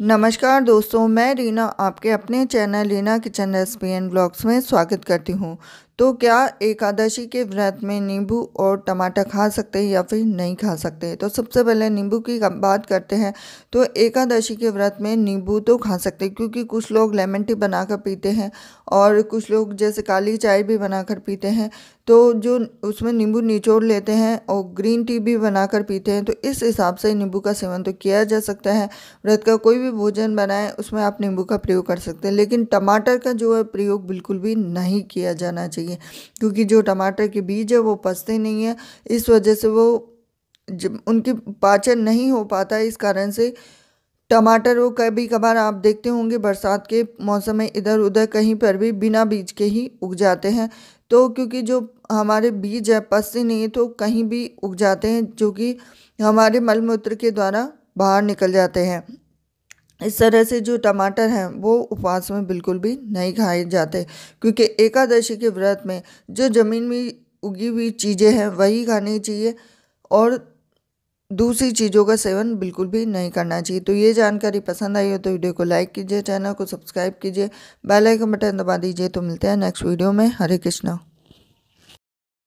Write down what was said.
नमस्कार दोस्तों मैं रीना आपके अपने channel Reena kitchen recipe and blogs में स्वागत करती हूँ तो क्या एकादशी के व्रत में नींबू और टमाटर खा सकते हैं या फिर नहीं खा सकते तो सबसे पहले नींबू की बात करते हैं तो एकादशी के व्रत में नींबू तो खा सकते हैं क्योंकि कुछ लोग लेमन टी बनाकर पीते हैं और कुछ लोग जैसे काली चाय भी बनाकर पीते हैं तो जो उसमें नींबू निचोड़ लेते हैं और ग्रीन टी भी बनाकर पीते हैं तो इस हिसाब से नींबू का सेवन तो किया जा सकता है व्रत का कोई भी भोजन बनाएं उसमें आप नींबू का प्रयोग कर सकते हैं लेकिन टमाटर का जो है प्रयोग बिल्कुल भी नहीं किया जाना चाहिए चाहिए क्योंकि जो टमाटर के बीज है वो पसते नहीं है इस वजह से वो उनकी पाचन नहीं हो पाता इस कारण से टमाटर वो कभी कभार आप देखते होंगे बरसात के मौसम में इधर उधर कहीं पर भी बिना बीज के ही उग जाते हैं तो क्योंकि जो हमारे बीज है पसते नहीं है तो कहीं भी उग जाते हैं जो कि हमारे मलमूत्र के द्वारा बाहर निकल जाते हैं इस तरह से जो टमाटर हैं वो उपवास में बिल्कुल भी नहीं खाए जाते क्योंकि एकादशी के व्रत में जो ज़मीन में उगी हुई चीज़ें हैं वही खानी चाहिए और दूसरी चीज़ों का सेवन बिल्कुल भी नहीं करना चाहिए तो ये जानकारी पसंद आई हो तो वीडियो को लाइक कीजिए चैनल को सब्सक्राइब कीजिए बेल आइकन बटन दबा दीजिए तो मिलते हैं नेक्स्ट वीडियो में हरे कृष्णा